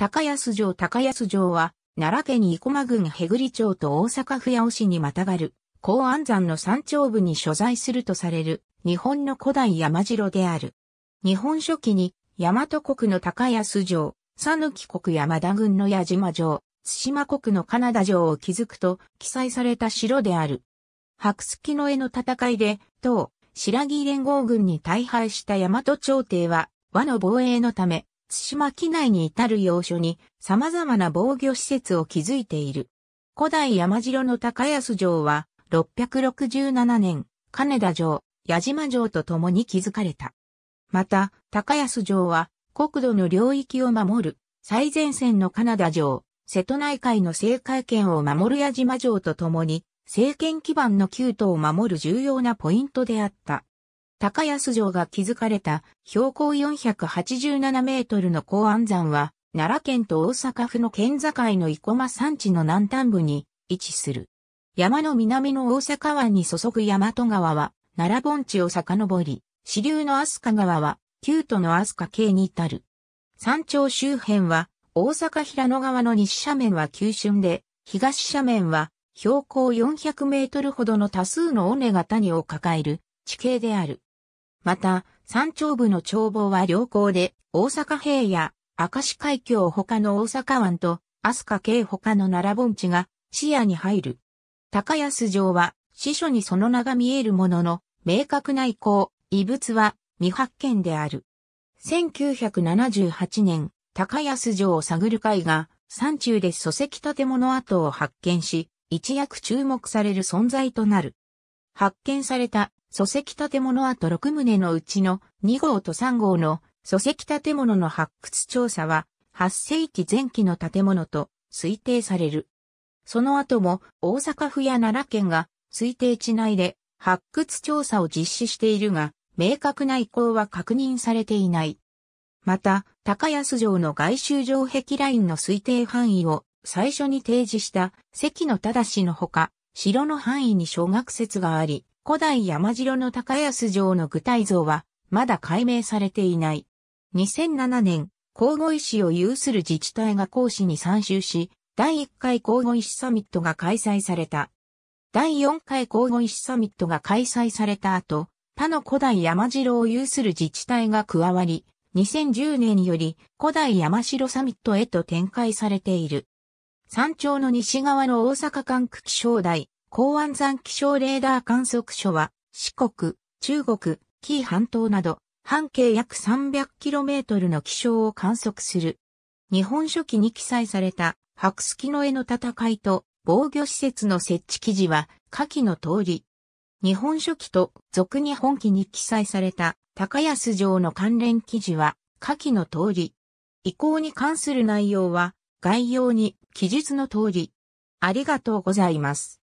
高安城高安城は、奈良県生駒郡へぐり町と大阪府八尾市にまたがる、高安山の山頂部に所在するとされる、日本の古代山城である。日本初期に、大和国の高安城、讃岐国山田郡の矢島城、津島国のカナダ城を築くと記載された城である。白月の絵の戦いで、当、白木連合軍に大敗した大和朝廷は、和の防衛のため、津島機内に至る要所に様々な防御施設を築いている。古代山城の高安城は667年、金田城、矢島城と共に築かれた。また、高安城は国土の領域を守る最前線の金田城、瀬戸内海の政界圏を守る矢島城と共に政権基盤の旧都を守る重要なポイントであった。高安城が築かれた標高487メートルの高安山は、奈良県と大阪府の県境の生駒山地の南端部に位置する。山の南の大阪湾に注ぐ大和川は、奈良盆地を遡り、支流の飛鳥川は、旧都の飛鳥系に至る。山頂周辺は、大阪平野川の西斜面は急峻で、東斜面は、標高400メートルほどの多数の尾根が谷を抱える地形である。また、山頂部の眺望は良好で、大阪平野、明石海峡他の大阪湾と、飛鳥系他の奈良盆地が視野に入る。高安城は、司書にその名が見えるものの、明確な遺構、遺物は未発見である。1978年、高安城を探る会が、山中で礎石建物跡を発見し、一躍注目される存在となる。発見された礎石建物跡6棟のうちの2号と3号の礎石建物の発掘調査は8世紀前期の建物と推定される。その後も大阪府や奈良県が推定地内で発掘調査を実施しているが、明確な意向は確認されていない。また、高安城の外周城壁ラインの推定範囲を最初に提示した関野正のほか、城の範囲に小学説があり、古代山城の高安城の具体像は、まだ解明されていない。2007年、皇后石を有する自治体が講師に参集し、第1回皇后石サミットが開催された。第4回皇后石サミットが開催された後、他の古代山城を有する自治体が加わり、2010年より古代山城サミットへと展開されている。山頂の西側の大阪管区気象台、高安山気象レーダー観測所は、四国、中国、紀伊半島など、半径約 300km の気象を観測する。日本書紀に記載された、白月の絵の戦いと防御施設の設置記事は、下記の通り。日本書紀と俗日本記に記載された高安城の関連記事は下記の通り。移行に関する内容は概要に記述の通り。ありがとうございます。